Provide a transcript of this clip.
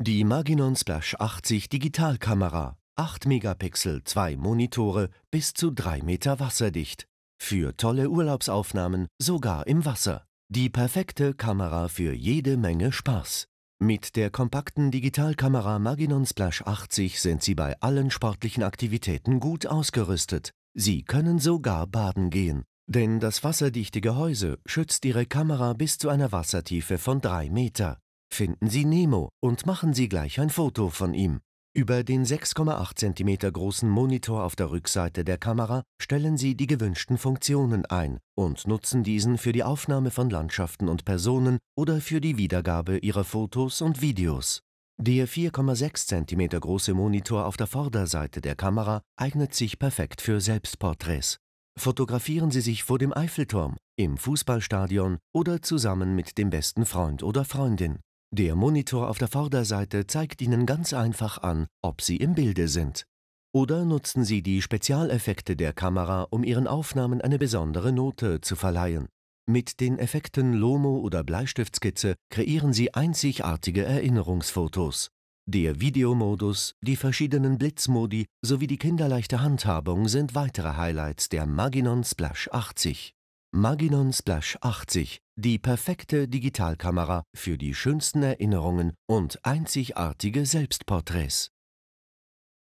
Die Maginon Splash 80 Digitalkamera, 8 Megapixel, 2 Monitore, bis zu 3 Meter wasserdicht. Für tolle Urlaubsaufnahmen, sogar im Wasser. Die perfekte Kamera für jede Menge Spaß. Mit der kompakten Digitalkamera Maginon Splash 80 sind Sie bei allen sportlichen Aktivitäten gut ausgerüstet. Sie können sogar baden gehen. Denn das wasserdichte Gehäuse schützt Ihre Kamera bis zu einer Wassertiefe von 3 Meter. Finden Sie Nemo und machen Sie gleich ein Foto von ihm. Über den 6,8 cm großen Monitor auf der Rückseite der Kamera stellen Sie die gewünschten Funktionen ein und nutzen diesen für die Aufnahme von Landschaften und Personen oder für die Wiedergabe Ihrer Fotos und Videos. Der 4,6 cm große Monitor auf der Vorderseite der Kamera eignet sich perfekt für Selbstporträts. Fotografieren Sie sich vor dem Eiffelturm, im Fußballstadion oder zusammen mit dem besten Freund oder Freundin. Der Monitor auf der Vorderseite zeigt Ihnen ganz einfach an, ob Sie im Bilde sind. Oder nutzen Sie die Spezialeffekte der Kamera, um Ihren Aufnahmen eine besondere Note zu verleihen. Mit den Effekten Lomo oder Bleistiftskizze kreieren Sie einzigartige Erinnerungsfotos. Der Videomodus, die verschiedenen Blitzmodi sowie die kinderleichte Handhabung sind weitere Highlights der Maginon Splash 80. Maginon Splash 80 die perfekte Digitalkamera für die schönsten Erinnerungen und einzigartige Selbstporträts.